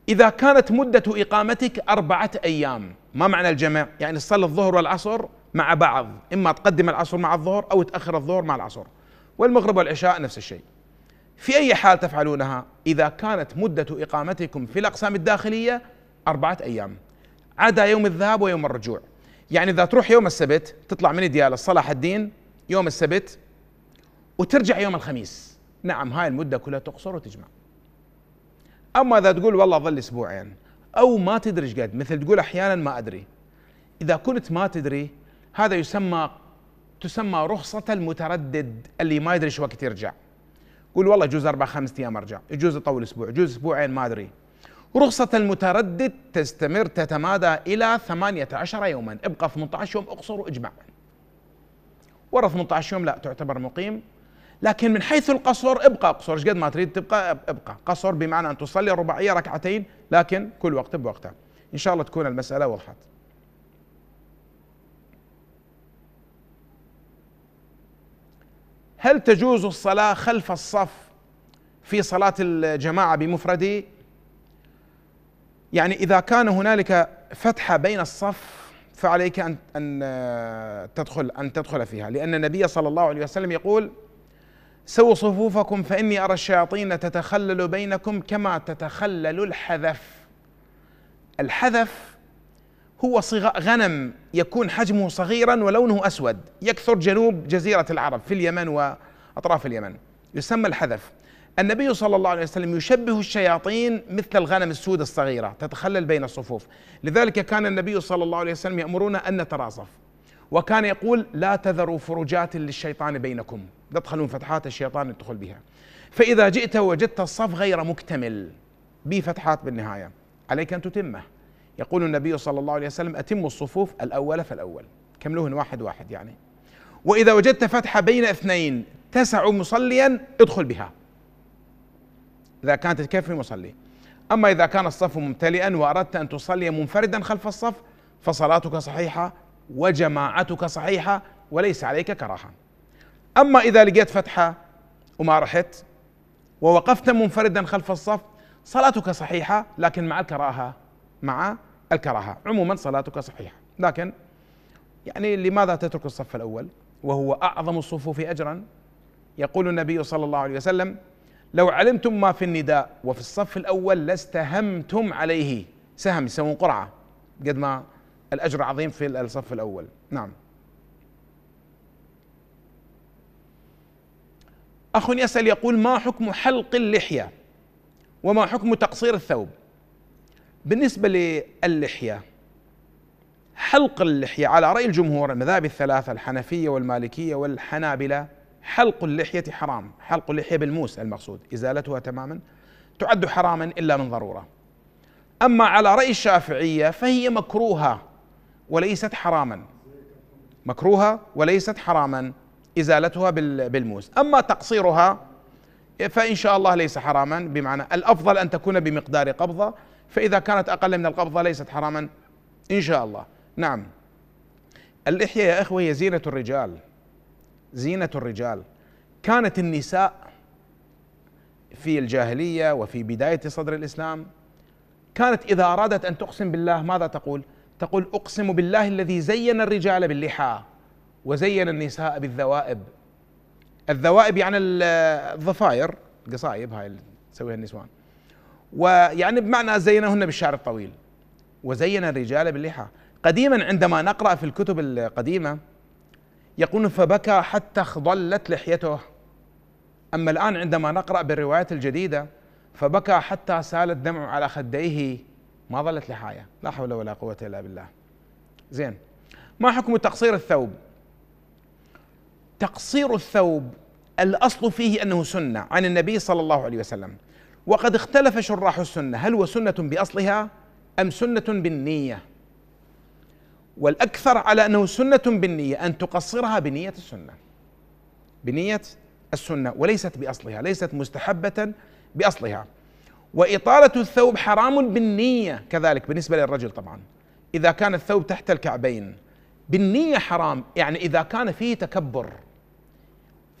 إذا كانت مدة إقامتك أربعة أيام ما معنى الجمع؟ يعني تصلي الظهر والعصر مع بعض إما تقدم العصر مع الظهر أو تأخر الظهر مع العصر والمغرب والعشاء نفس الشيء في أي حال تفعلونها إذا كانت مدة إقامتكم في الأقسام الداخلية أربعة أيام عدا يوم الذهاب ويوم الرجوع يعني إذا تروح يوم السبت تطلع من ديالة صلاح الدين يوم السبت وترجع يوم الخميس نعم هاي المدة كلها تقصر وتجمع أما إذا تقول والله ظل أسبوعين أو ما تدري قد مثل تقول أحيانا ما أدري إذا كنت ما تدري هذا يسمى تسمى رخصة المتردد اللي ما يدري شو وقت يرجع قول والله يجوز اربع خمس ايام ارجع يجوز اطول اسبوع يجوز اسبوعين ما ادري رخصة المتردد تستمر تتمادى إلى 18 يوما ابقى 18 يوم اقصر واجمع ورا 18 يوم لا تعتبر مقيم لكن من حيث القصر ابقى اقصر ايش قد ما تريد تبقى ابقى قصر بمعنى ان تصلي الرباعيه ركعتين لكن كل وقت بوقته ان شاء الله تكون المساله وضحت هل تجوز الصلاة خلف الصف في صلاة الجماعة بمفردي؟ يعني إذا كان هنالك فتحة بين الصف فعليك أن أن آه، تدخل أن تدخل فيها لأن النبي صلى الله عليه وسلم يقول: سووا صفوفكم فإني أرى الشياطين تتخلل بينكم كما تتخلل الحذف. الحذف هو غنم يكون حجمه صغيرا ولونه اسود يكثر جنوب جزيره العرب في اليمن واطراف اليمن يسمى الحذف النبي صلى الله عليه وسلم يشبه الشياطين مثل الغنم السود الصغيره تتخلل بين الصفوف لذلك كان النبي صلى الله عليه وسلم يامرنا ان نتراصف وكان يقول لا تذروا فرجات للشيطان بينكم لا تدخلون فتحات الشيطان يدخل بها فاذا جئت وجدت الصف غير مكتمل بفتحات بالنهايه عليك ان تتمه يقول النبي صلى الله عليه وسلم أتموا الصفوف الأول فالأول كملوهن واحد واحد يعني وإذا وجدت فتحة بين اثنين تسع مصليا ادخل بها إذا كانت تكفي مصلي أما إذا كان الصف ممتلئا وأردت أن تصلي منفردا خلف الصف فصلاتك صحيحة وجماعتك صحيحة وليس عليك كراهة أما إذا لقيت فتحة وما رحت ووقفت منفردا خلف الصف صلاتك صحيحة لكن مع الكراهة مع الكراهة عموما صلاتك صحيحة لكن يعني لماذا تترك الصف الأول وهو أعظم الصفوف أجرا يقول النبي صلى الله عليه وسلم لو علمتم ما في النداء وفي الصف الأول لاستهمتم عليه سهم يسوون قرعة قد ما الأجر عظيم في الصف الأول نعم أخ يسأل يقول ما حكم حلق اللحية وما حكم تقصير الثوب بالنسبة للحية حلق اللحية على رأي الجمهور المذاهب الثلاثة الحنفية والمالكية والحنابلة حلق اللحية حرام حلق اللحية بالموس المقصود إزالتها تماما تعد حراما إلا من ضرورة أما على رأي الشافعية فهي مكروهة وليست حراما مكروهة وليست حراما إزالتها بالموس أما تقصيرها فإن شاء الله ليس حراما بمعنى الأفضل أن تكون بمقدار قبضة فإذا كانت أقل من القبضة ليست حراما إن شاء الله نعم اللحية يا إخوة هي زينة الرجال زينة الرجال كانت النساء في الجاهلية وفي بداية صدر الإسلام كانت إذا أرادت أن تقسم بالله ماذا تقول؟ تقول أقسم بالله الذي زين الرجال باللحى وزين النساء بالذوائب الذوائب يعني الضفاير القصايب هاي اللي تسويها النسوان ويعني بمعنى زينهن بالشعر الطويل وزين الرجال باللحى قديما عندما نقرأ في الكتب القديمة يقول فبكى حتى خضلت لحيته أما الآن عندما نقرأ بالروايات الجديدة فبكى حتى سال الدمع على خديه ما ظلت لحاية لا حول ولا قوة إلا بالله زين ما حكم تقصير الثوب تقصير الثوب الأصل فيه أنه سنة عن النبي صلى الله عليه وسلم وقد اختلف شراح السنه هل هو سنه باصلها ام سنه بالنيه والاكثر على انه سنه بالنيه ان تقصرها بنيه السنه بنيه السنه وليست باصلها ليست مستحبه باصلها واطاله الثوب حرام بالنيه كذلك بالنسبه للرجل طبعا اذا كان الثوب تحت الكعبين بالنيه حرام يعني اذا كان فيه تكبر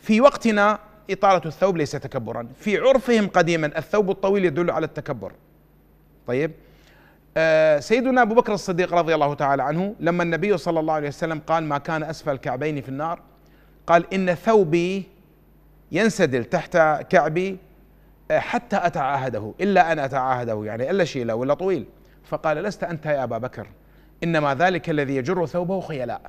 في وقتنا إطالة الثوب ليس تكبرا في عرفهم قديما الثوب الطويل يدل على التكبر طيب آه سيدنا أبو بكر الصديق رضي الله تعالى عنه لما النبي صلى الله عليه وسلم قال ما كان أسفل كعبين في النار قال إن ثوبي ينسدل تحت كعبي آه، حتى أتعاهده إلا أن أتعاهده يعني إلا شيله ولا طويل فقال لست أنت يا أبا بكر إنما ذلك الذي يجر ثوبه خيلاء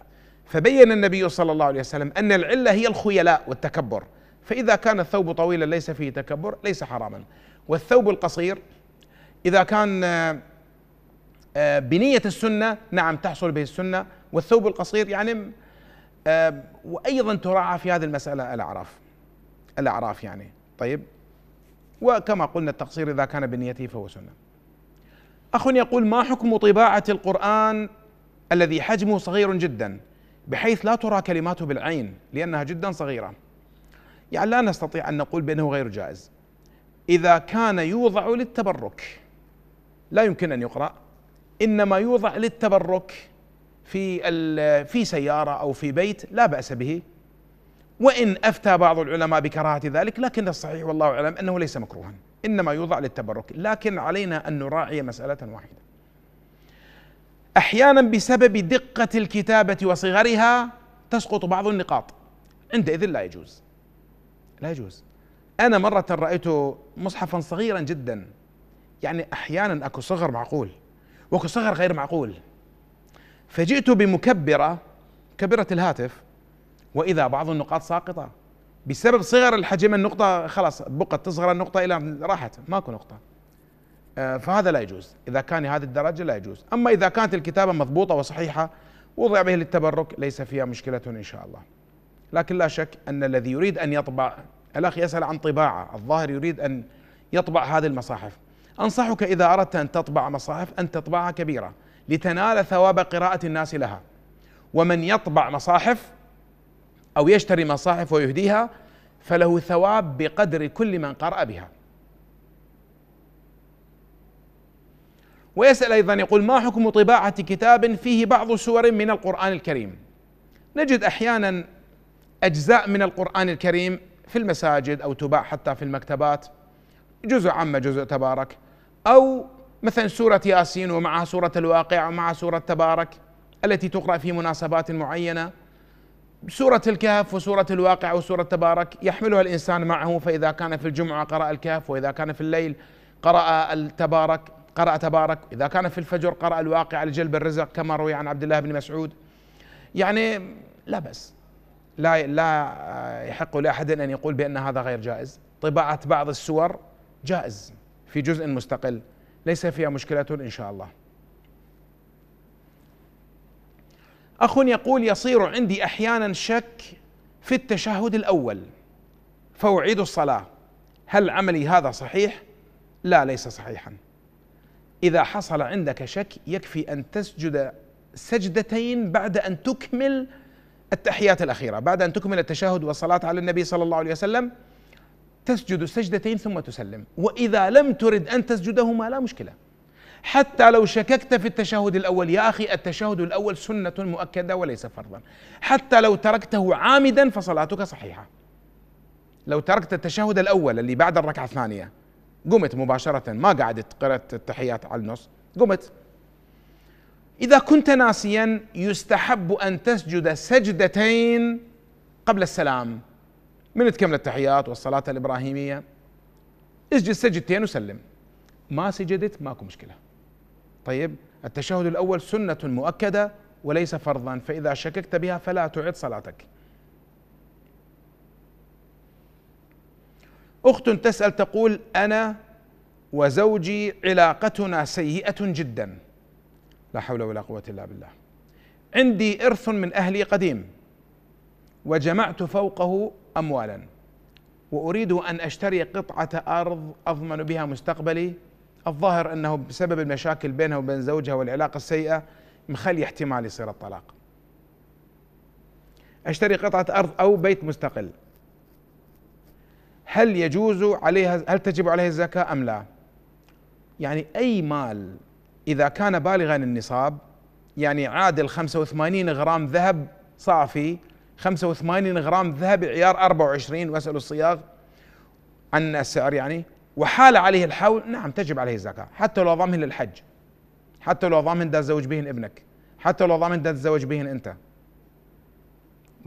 فبين النبي صلى الله عليه وسلم أن العلة هي الخيلاء والتكبر فإذا كان الثوب طويلا ليس فيه تكبر ليس حراما والثوب القصير إذا كان آه، آه، بنية السنة نعم تحصل به السنة والثوب القصير يعني آه، وأيضا تراعى في هذه المسألة الأعراف الأعراف يعني طيب وكما قلنا التقصير إذا كان بنيته فهو سنة أخ يقول ما حكم طباعة القرآن الذي حجمه صغير جدا بحيث لا ترى كلماته بالعين لأنها جدا صغيرة يعني لا نستطيع ان نقول بانه غير جائز اذا كان يوضع للتبرك لا يمكن ان يقرا انما يوضع للتبرك في في سياره او في بيت لا باس به وان افتى بعض العلماء بكراهه ذلك لكن الصحيح والله اعلم انه ليس مكروها انما يوضع للتبرك لكن علينا ان نراعي مساله واحده احيانا بسبب دقه الكتابه وصغرها تسقط بعض النقاط عندئذ لا يجوز لا يجوز أنا مرة رأيت مصحفا صغيرا جدا يعني أحيانا أكو صغر معقول وأكو صغر غير معقول فجئت بمكبرة كبرة الهاتف وإذا بعض النقاط ساقطة بسبب صغر الحجم النقطة خلاص بقت تصغر النقطة إلى راحت ماكو نقطة آه، فهذا لا يجوز إذا كان هذه الدرجة لا يجوز أما إذا كانت الكتابة مضبوطة وصحيحة وضع به للتبرك ليس فيها مشكلة إن شاء الله لكن لا شك أن الذي يريد أن يطبع الأخ يسأل عن طباعة الظاهر يريد أن يطبع هذه المصاحف أنصحك إذا أردت أن تطبع مصاحف أن تطبعها كبيرة لتنال ثواب قراءة الناس لها ومن يطبع مصاحف أو يشتري مصاحف ويهديها فله ثواب بقدر كل من قرأ بها ويسأل أيضا يقول ما حكم طباعة كتاب فيه بعض سور من القرآن الكريم نجد أحيانا أجزاء من القرآن الكريم في المساجد أو تباع حتى في المكتبات جزء عامة جزء تبارك أو مثلا سورة ياسين ومعها سورة الواقع ومعها سورة تبارك التي تقرأ في مناسبات معينة سورة الكهف وسورة الواقع وسورة تبارك يحملها الإنسان معه فإذا كان في الجمعة قرأ الكهف وإذا كان في الليل قرأ التبارك قرأ تبارك إذا كان في الفجر قرأ الواقع لجلب الرزق كما روي عن عبد الله بن مسعود يعني لا بأس لا لا يحق لاحد ان يقول بان هذا غير جائز طباعه بعض السور جائز في جزء مستقل ليس فيها مشكله ان شاء الله اخ يقول يصير عندي احيانا شك في التشهد الاول فاعيد الصلاه هل عملي هذا صحيح لا ليس صحيحا اذا حصل عندك شك يكفي ان تسجد سجدتين بعد ان تكمل التحيات الأخيرة بعد أن تكمل التشهد والصلاة على النبي صلى الله عليه وسلم تسجد السجدتين ثم تسلم وإذا لم ترد أن تسجدهما لا مشكلة حتى لو شككت في التشهد الأول يا أخي التشهد الأول سنة مؤكدة وليس فرضا حتى لو تركته عامدا فصلاتك صحيحة لو تركت التشهد الأول اللي بعد الركعة الثانية قمت مباشرة ما قعدت قرأت التحيات على النص قمت إذا كنت ناسيا يستحب أن تسجد سجدتين قبل السلام من تكمل التحيات والصلاة الإبراهيمية اسجد سجدتين وسلم ما سجدت ماكو مشكلة طيب التشهد الأول سنة مؤكدة وليس فرضا فإذا شككت بها فلا تعد صلاتك أخت تسأل تقول أنا وزوجي علاقتنا سيئة جداً لا حول ولا قوة إلا بالله عندي إرث من أهلي قديم وجمعت فوقه أموالا وأريد أن أشتري قطعة أرض أضمن بها مستقبلي الظاهر أنه بسبب المشاكل بينها وبين زوجها والعلاقة السيئة مخلي احتمال يصير الطلاق أشتري قطعة أرض أو بيت مستقل هل يجوز عليها هل تجب عليها الزكاة أم لا يعني أي مال إذا كان بالغا النصاب يعني عادل 85 غرام ذهب صافي 85 غرام ذهب عيار 24 واسألوا الصياغ عن السعر يعني وحال عليه الحول نعم تجب عليه الزكاة حتى لو ضامن للحج حتى لو ضامن تزوج بهن ابنك حتى لو ضامن تزوج بهن انت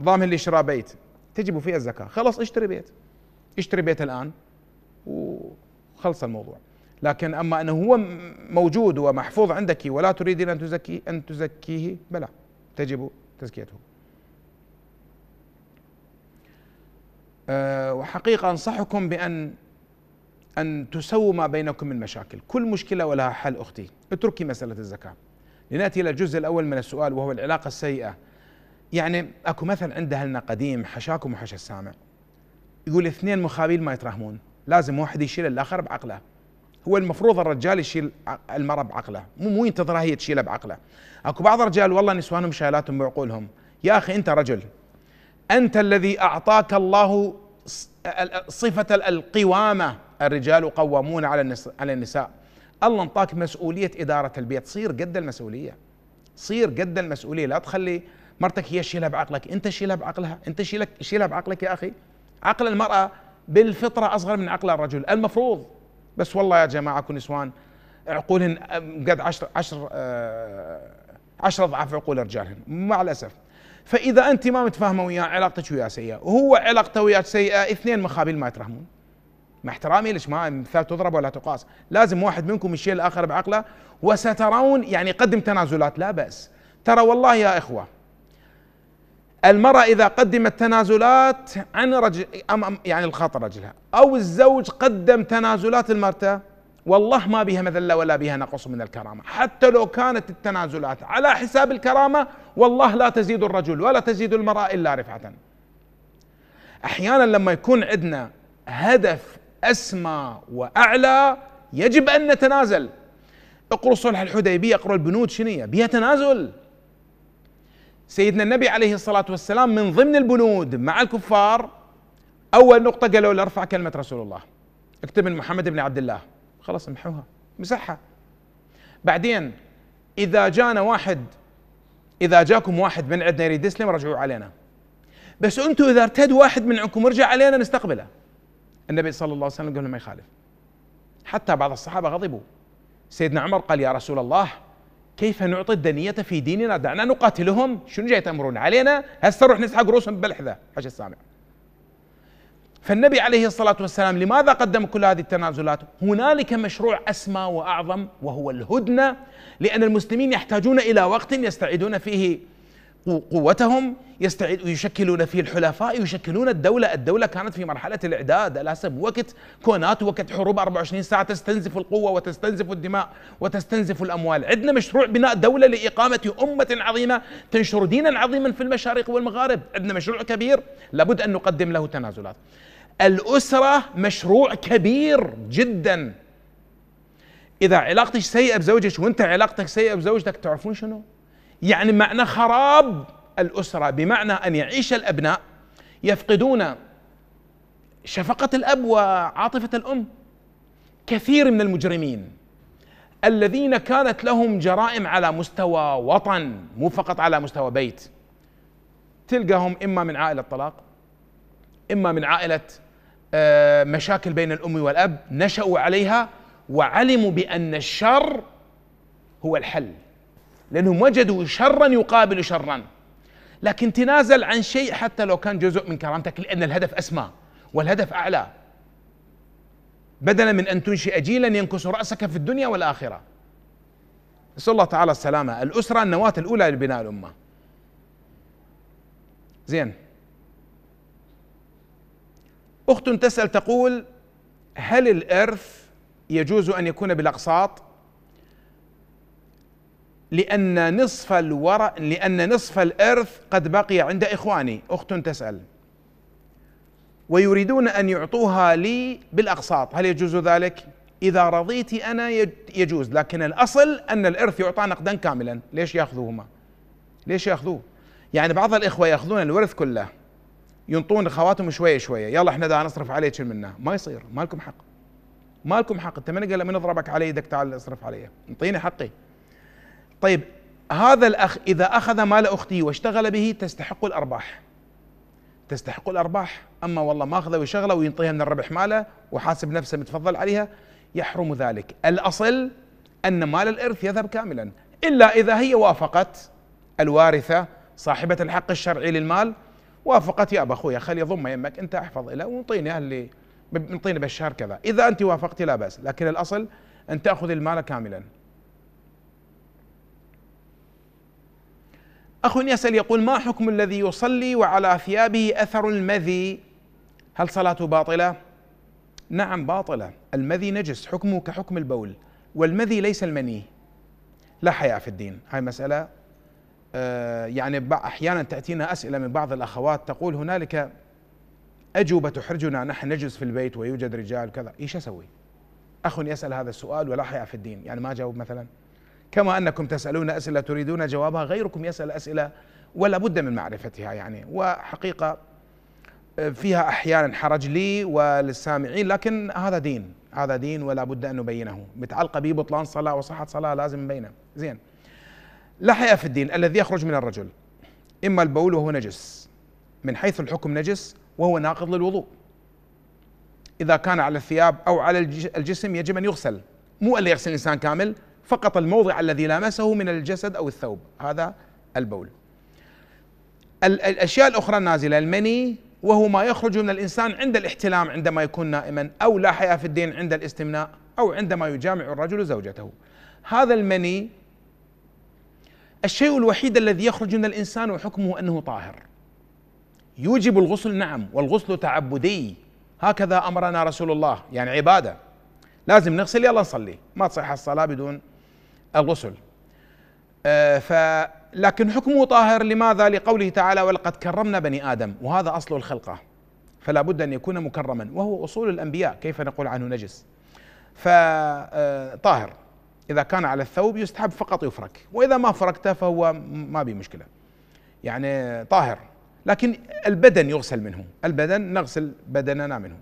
ضامن لشراء بيت تجب فيه الزكاة خلص اشتري بيت اشتري بيت الآن وخلص الموضوع لكن اما انه هو موجود ومحفوظ عندك ولا تريدين ان تزكي ان تزكيه بلى تجب تزكيته. أه وحقيقه انصحكم بان ان تسووا ما بينكم من مشاكل، كل مشكله ولها حل اختي، اتركي مساله الزكاه. لناتي الى الجزء الاول من السؤال وهو العلاقه السيئه. يعني اكو مثل عند اهلنا قديم حشاكم وحش السامع. يقول اثنين مخابيل ما يتراهمون، لازم واحد يشيل الاخر بعقله. هو المفروض الرجال يشيل المرأة بعقله مو مو ينتظرها هي تشيله بعقله اكو بعض الرجال والله نسوانهم شالاتهم بعقولهم يا اخي انت رجل انت الذي اعطاك الله صفة القوامة الرجال قوامون على على النساء الله انطاك مسؤولية إدارة البيت صير قد المسؤولية صير قد المسؤولية لا تخلي مرتك هي تشيلها بعقلك انت شيلها بعقلها انت شيلك شيلها بعقلك يا اخي عقل المرأة بالفطرة أصغر من عقل الرجل المفروض بس والله يا جماعه كل نسوان عقولهن قد عشر عشر آه، عشر اضعاف عقول رجالهن مع الاسف فاذا انت ما متفاهمه وياه علاقتك وياه سيئه وهو علاقته ويا سيئه اثنين مخابيل ما يترحمون مع احترامي لك ما مثال تضرب ولا تقاس لازم واحد منكم يشيل الاخر بعقله وسترون يعني قدم تنازلات لا باس ترى والله يا اخوه المرأة إذا قدمت تنازلات عن رجل أم يعني الخاطر رجلها أو الزوج قدم تنازلات المرتة والله ما بها مذلة ولا بها نقص من الكرامة حتى لو كانت التنازلات على حساب الكرامة والله لا تزيد الرجل ولا تزيد المرأة إلا رفعة أحيانا لما يكون عندنا هدف أسمى وأعلى يجب أن نتنازل اقروا صلح الحديبية اقروا البنود شنية بها تنازل سيدنا النبي عليه الصلاة والسلام من ضمن البنود مع الكفار أول نقطة قالوا له ارفع كلمة رسول الله اكتب من محمد بن عبد الله خلاص امحوها مسحها بعدين إذا جانا واحد إذا جاكم واحد من عندنا يريد يسلم رجعوا علينا بس أنتم إذا ارتد واحد من عندكم رجع علينا نستقبله النبي صلى الله عليه وسلم قال ما يخالف حتى بعض الصحابة غضبوا سيدنا عمر قال يا رسول الله كيف نعطي الدنية في ديننا دعنا نقاتلهم شنو جاي تأمرون علينا هسه نروح نسحق رؤوسهم بالحذاء حش السامع فالنبي عليه الصلاة والسلام لماذا قدم كل هذه التنازلات هنالك مشروع أسمى وأعظم وهو الهدنة لأن المسلمين يحتاجون إلى وقت يستعيدون فيه قوتهم يستعيد يشكلون فيه الحلفاء يشكلون الدولة الدولة كانت في مرحلة الإعداد الأسب وقت كونات وقت حروب 24 ساعة تستنزف القوة وتستنزف الدماء وتستنزف الأموال عندنا مشروع بناء دولة لإقامة أمة عظيمة تنشر دينا عظيما في المشارق والمغارب عندنا مشروع كبير لابد أن نقدم له تنازلات الأسرة مشروع كبير جدا إذا علاقتك سيئة بزوجك وأنت علاقتك سيئة بزوجتك تعرفون شنو؟ يعني معنى خراب الأسرة بمعنى أن يعيش الأبناء يفقدون شفقة الأب وعاطفة الأم كثير من المجرمين الذين كانت لهم جرائم على مستوى وطن مو فقط على مستوى بيت تلقاهم إما من عائلة طلاق إما من عائلة آه، مشاكل بين الأم والأب نشأوا عليها وعلموا بأن الشر هو الحل لأنهم وجدوا شرا يقابل شرا لكن تنازل عن شيء حتى لو كان جزء من كرامتك لأن الهدف أسمى والهدف أعلى بدلا من أن تنشئ جيلا ينكس رأسك في الدنيا والآخرة نسأل الله تعالى السلامة الأسرة النواة الأولى لبناء الأمة زين أخت تسأل تقول هل الإرث يجوز أن يكون بالأقساط لأن نصف الور لأن نصف الإرث قد بقي عند إخواني أخت تسأل ويريدون أن يعطوها لي بالأقساط هل يجوز ذلك؟ إذا رضيت أنا يجوز لكن الأصل أن الإرث يعطى نقدا كاملا ليش يأخذوهما؟ ليش يأخذوه؟ يعني بعض الإخوة يأخذون الورث كله ينطون اخواتهم شويه شويه يلا احنا دا نصرف عليك منه ما يصير ما لكم حق ما لكم حق انت من قال من ضربك على يدك تعال اصرف علي انطيني حقي طيب هذا الأخ إذا أخذ مال أختي واشتغل به تستحق الأرباح تستحق الأرباح أما والله ما أخذه وشغله وينطيها من الربح ماله وحاسب نفسه متفضل عليها يحرم ذلك الأصل أن مال الإرث يذهب كاملا إلا إذا هي وافقت الوارثة صاحبة الحق الشرعي للمال وافقت يا أبا أخويا خلي ضم يمك أنت احفظ له ونطيني اللي نطيني بالشهر كذا إذا أنت وافقت لا بأس لكن الأصل أن تأخذ المال كاملا أخ يسأل يقول ما حكم الذي يصلي وعلى ثيابه أثر المذي هل صلاته باطلة؟ نعم باطلة المذي نجس حكمه كحكم البول والمذي ليس المني لا حياء في الدين هاي مسألة آه، يعني أحيانا تأتينا أسئلة من بعض الأخوات تقول هنالك أجوبة تحرجنا نحن نجلس في البيت ويوجد رجال كذا إيش أسوي أخ يسأل هذا السؤال ولا حياء في الدين يعني ما جاوب مثلا كما انكم تسالون اسئله تريدون جوابها غيركم يسال اسئله ولا بد من معرفتها يعني وحقيقه آه، فيها احيانا حرج لي وللسامعين لكن هذا دين هذا دين ولا بد ان نبينه متعلقه به بطلان صلاه وصحه صلاه لازم نبينه زين لا حياء في الدين الذي يخرج من الرجل اما البول وهو نجس من حيث الحكم نجس وهو ناقض للوضوء اذا كان على الثياب او على الجسم يجب ان يغسل مو اللي يغسل الانسان كامل فقط الموضع الذي لامسه من الجسد أو الثوب هذا البول الأشياء الأخرى النازلة المني وهو ما يخرج من الإنسان عند الاحتلام عندما يكون نائما أو لا حياة في الدين عند الاستمناء أو عندما يجامع الرجل زوجته هذا المني الشيء الوحيد الذي يخرج من الإنسان وحكمه أنه طاهر يوجب الغسل نعم والغسل تعبدي هكذا أمرنا رسول الله يعني عبادة لازم نغسل يلا نصلي ما تصح الصلاة بدون الغسل آه، ف لكن حكمه طاهر لماذا لقوله تعالى ولقد كرمنا بني آدم وهذا أصل الخلقة فلا بد أن يكون مكرما وهو أصول الأنبياء كيف نقول عنه نجس فطاهر آه، إذا كان على الثوب يستحب فقط يفرك وإذا ما فركته فهو ما به مشكلة يعني طاهر لكن البدن يغسل منه البدن نغسل بدننا منه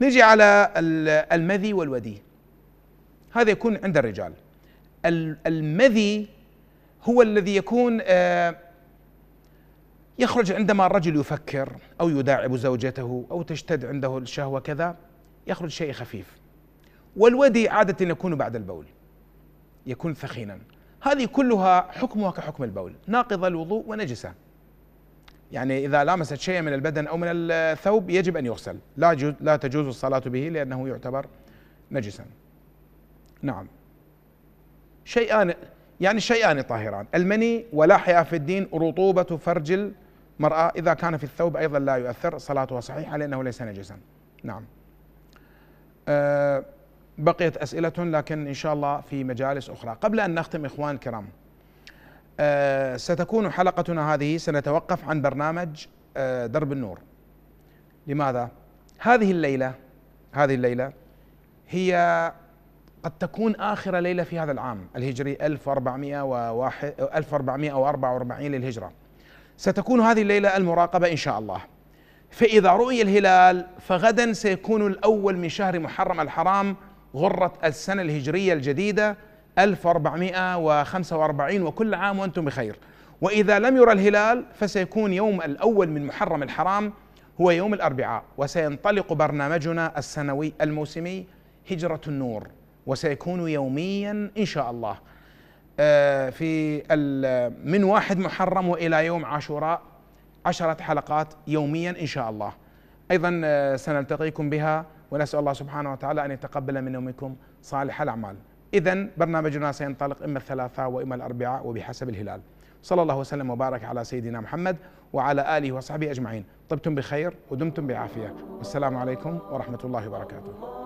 نجي على المذي والودي هذا يكون عند الرجال المذي هو الذي يكون آه، يخرج عندما الرجل يفكر او يداعب زوجته او تشتد عنده الشهوه كذا يخرج شيء خفيف والودي عاده يكون بعد البول يكون ثخينا هذه كلها حكمها كحكم البول ناقضه الوضوء ونجسه يعني اذا لامست شيئا من البدن او من الثوب يجب ان يغسل لا لا تجوز الصلاه به لانه يعتبر نجسا نعم شيئان يعني شيئان طاهران المني ولا حياء في الدين رطوبة فرج المرأة إذا كان في الثوب أيضا لا يؤثر صلاتها صحيحة لأنه ليس نجسا نعم أه بقيت أسئلة لكن إن شاء الله في مجالس أخرى قبل أن نختم إخوان الكرام أه ستكون حلقتنا هذه سنتوقف عن برنامج أه درب النور لماذا؟ هذه الليلة هذه الليلة هي قد تكون آخر ليلة في هذا العام الهجري 1401 1444 للهجرة ستكون هذه الليلة المراقبة إن شاء الله فإذا رؤي الهلال فغدا سيكون الأول من شهر محرم الحرام غرة السنة الهجرية الجديدة 1445 وكل عام وأنتم بخير وإذا لم يرى الهلال فسيكون يوم الأول من محرم الحرام هو يوم الأربعاء وسينطلق برنامجنا السنوي الموسمي هجرة النور وسيكون يوميا إن شاء الله آه، في من واحد محرم وإلى يوم عاشوراء عشرة حلقات يوميا إن شاء الله أيضا آه، سنلتقيكم بها ونسأل الله سبحانه وتعالى أن يتقبل من يومكم صالح الأعمال إذا برنامجنا سينطلق إما الثلاثاء وإما الأربعاء وبحسب الهلال صلى الله وسلم وبارك على سيدنا محمد وعلى آله وصحبه أجمعين طبتم بخير ودمتم بعافية والسلام عليكم ورحمة الله وبركاته